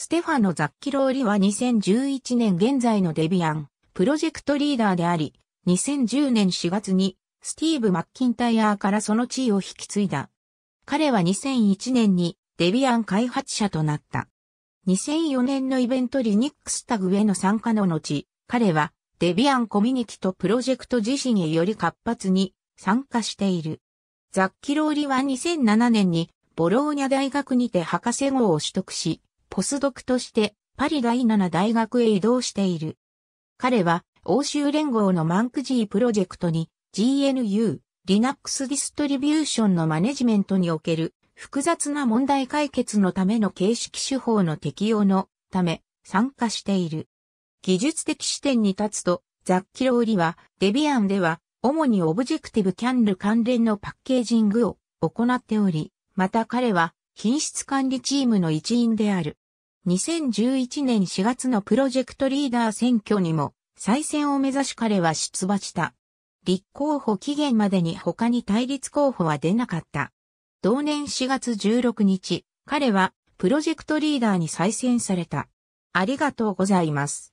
ステファノ・ザッキローリは2011年現在のデビアン、プロジェクトリーダーであり、2010年4月に、スティーブ・マッキンタイヤーからその地位を引き継いだ。彼は2001年に、デビアン開発者となった。2004年のイベントリニックスタグへの参加の後、彼は、デビアンコミュニティとプロジェクト自身へより活発に参加している。ザッキローリは2007年にボローニャ大学にて博士号を取得し、ポスドクとしてパリ第7大学へ移動している。彼は欧州連合のマンク G プロジェクトに GNU、Linux ディストリビューションのマネジメントにおける複雑な問題解決のための形式手法の適用のため参加している。技術的視点に立つと、ザッキローリはデビアンでは主にオブジェクティブキャンル関連のパッケージングを行っており、また彼は品質管理チームの一員である。2011年4月のプロジェクトリーダー選挙にも再選を目指し彼は出馬した。立候補期限までに他に対立候補は出なかった。同年4月16日、彼はプロジェクトリーダーに再選された。ありがとうございます。